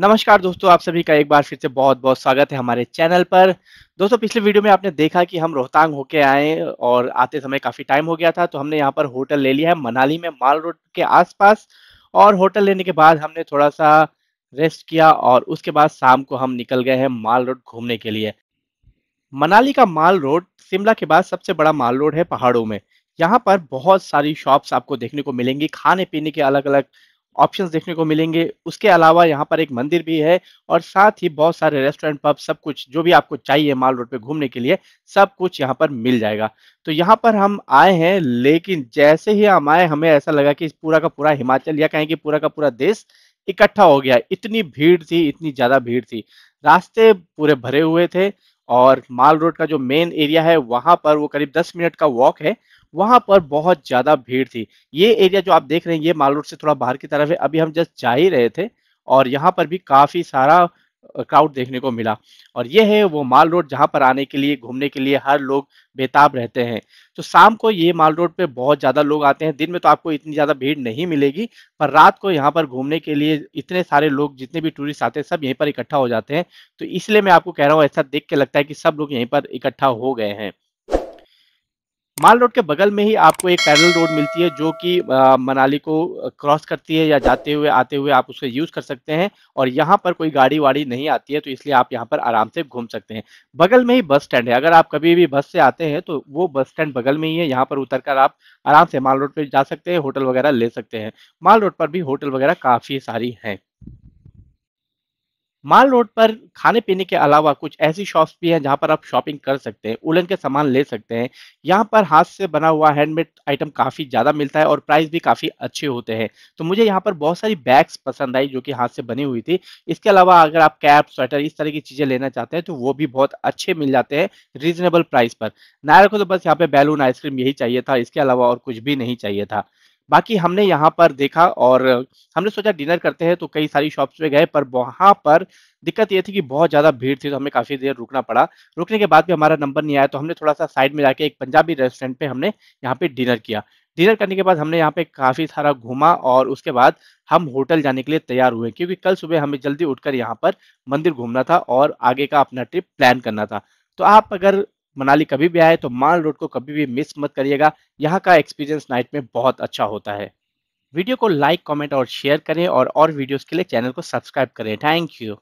नमस्कार दोस्तों आप सभी का एक बार फिर से बहुत बहुत स्वागत है हमारे चैनल पर दोस्तों पिछले वीडियो में आपने देखा कि हम रोहतांग होके आए और आते समय काफ़ी टाइम हो गया था तो हमने यहाँ पर होटल ले लिया है मनाली में माल रोड के आसपास और होटल लेने के बाद हमने थोड़ा सा रेस्ट किया और उसके बाद शाम को हम निकल गए हैं माल रोड घूमने के लिए मनाली का माल रोड शिमला के बाद सबसे बड़ा माल रोड है पहाड़ों में यहाँ पर बहुत सारी शॉप्स आपको देखने को मिलेंगी खाने पीने के अलग अलग ऑप्शंस देखने को मिलेंगे उसके अलावा यहाँ पर एक मंदिर भी है और साथ ही बहुत सारे रेस्टोरेंट पब सब कुछ जो भी आपको चाहिए माल रोड पे घूमने के लिए सब कुछ यहाँ पर मिल जाएगा तो यहाँ पर हम आए हैं लेकिन जैसे ही हम आए हमें ऐसा लगा कि पूरा का पूरा हिमाचल या कहें कि पूरा का पूरा देश इकट्ठा हो गया इतनी भीड़ थी इतनी ज्यादा भीड़ थी रास्ते पूरे भरे हुए थे और माल रोड का जो मेन एरिया है वहां पर वो करीब 10 मिनट का वॉक है वहां पर बहुत ज्यादा भीड़ थी ये एरिया जो आप देख रहे हैं ये माल रोड से थोड़ा बाहर की तरफ है अभी हम जस्ट जा ही रहे थे और यहाँ पर भी काफी सारा क्राउड देखने को मिला और ये है वो माल रोड जहाँ पर आने के लिए घूमने के लिए हर लोग बेताब रहते हैं तो शाम को ये माल रोड पे बहुत ज़्यादा लोग आते हैं दिन में तो आपको इतनी ज़्यादा भीड़ नहीं मिलेगी पर रात को यहाँ पर घूमने के लिए इतने सारे लोग जितने भी टूरिस्ट आते हैं सब यहीं पर इकट्ठा हो जाते हैं तो इसलिए मैं आपको कह रहा हूँ ऐसा देख के लगता है कि सब लोग यहीं पर इकट्ठा हो गए हैं माल रोड के बगल में ही आपको एक पैरल रोड मिलती है जो कि मनाली को क्रॉस करती है या जाते हुए आते हुए आप उसको यूज कर सकते हैं और यहाँ पर कोई गाड़ी वाड़ी नहीं आती है तो इसलिए आप यहाँ पर आराम से घूम सकते हैं बगल में ही बस स्टैंड है अगर आप कभी भी बस से आते हैं तो वो बस स्टैंड बगल में ही है यहाँ पर उतर कर आप आराम से माल रोड पर जा सकते हैं होटल वगैरह ले सकते हैं माल रोड पर भी होटल वगैरह काफी सारी हैं माल रोड पर खाने पीने के अलावा कुछ ऐसी शॉप्स भी हैं जहां पर आप शॉपिंग कर सकते हैं उलन के सामान ले सकते हैं यहां पर हाथ से बना हुआ हैंडमेड आइटम काफ़ी ज़्यादा मिलता है और प्राइस भी काफ़ी अच्छे होते हैं तो मुझे यहां पर बहुत सारी बैग्स पसंद आई जो कि हाथ से बनी हुई थी इसके अलावा अगर आप कैप स्वेटर इस तरह की चीज़ें लेना चाहते हैं तो वो भी बहुत अच्छे मिल जाते हैं रीजनेबल प्राइस पर नायरा को तो बस यहाँ पे बैलून आइसक्रीम यही चाहिए था इसके अलावा और कुछ भी नहीं चाहिए था बाकी हमने यहाँ पर देखा और हमने सोचा डिनर करते हैं तो कई सारी शॉप्स में गए पर वहाँ पर दिक्कत ये थी कि बहुत ज़्यादा भीड़ थी तो हमें काफ़ी देर रुकना पड़ा रुकने के बाद भी हमारा नंबर नहीं आया तो हमने थोड़ा सा साइड में जाके एक पंजाबी रेस्टोरेंट पे हमने यहाँ पे डिनर किया डिनर करने के बाद हमने यहाँ पे काफ़ी सारा घूमा और उसके बाद हम होटल जाने के लिए तैयार हुए क्योंकि कल सुबह हमें जल्दी उठकर यहाँ पर मंदिर घूमना था और आगे का अपना ट्रिप प्लान करना था तो आप अगर मनाली कभी भी आए तो माल रोड को कभी भी मिस मत करिएगा यहाँ का एक्सपीरियंस नाइट में बहुत अच्छा होता है वीडियो को लाइक कमेंट और शेयर करें और और वीडियोस के लिए चैनल को सब्सक्राइब करें थैंक यू